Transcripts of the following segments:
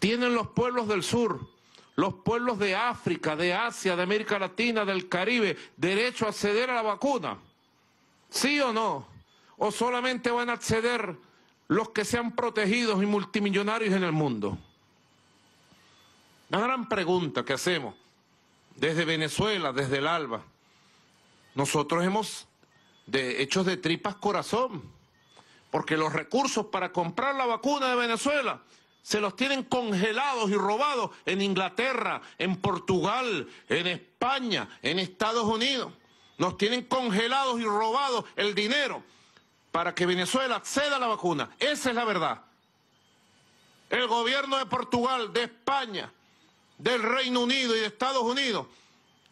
tienen los pueblos del sur, los pueblos de África, de Asia, de América Latina, del Caribe, derecho a acceder a la vacuna. ¿Sí o no? ¿O solamente van a acceder los que sean protegidos y multimillonarios en el mundo? Una gran pregunta que hacemos desde Venezuela, desde el ALBA. Nosotros hemos de hechos de tripas corazón, porque los recursos para comprar la vacuna de Venezuela se los tienen congelados y robados en Inglaterra, en Portugal, en España, en Estados Unidos. Nos tienen congelados y robados el dinero para que Venezuela acceda a la vacuna. Esa es la verdad. El gobierno de Portugal, de España, del Reino Unido y de Estados Unidos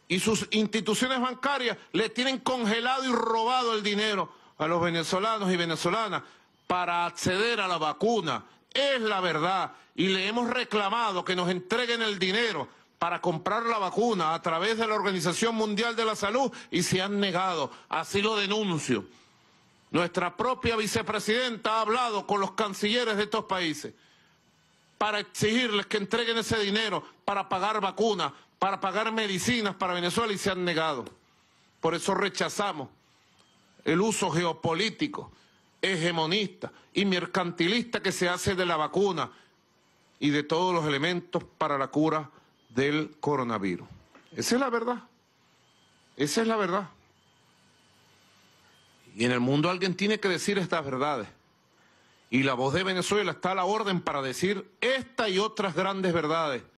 y sus instituciones bancarias le tienen congelado y robado el dinero a los venezolanos y venezolanas para acceder a la vacuna es la verdad y le hemos reclamado que nos entreguen el dinero para comprar la vacuna a través de la Organización Mundial de la Salud y se han negado. Así lo denuncio. Nuestra propia vicepresidenta ha hablado con los cancilleres de estos países para exigirles que entreguen ese dinero para pagar vacunas, para pagar medicinas para Venezuela y se han negado. Por eso rechazamos el uso geopolítico hegemonista y mercantilista que se hace de la vacuna y de todos los elementos para la cura del coronavirus. Esa es la verdad. Esa es la verdad. Y en el mundo alguien tiene que decir estas verdades. Y la voz de Venezuela está a la orden para decir esta y otras grandes verdades.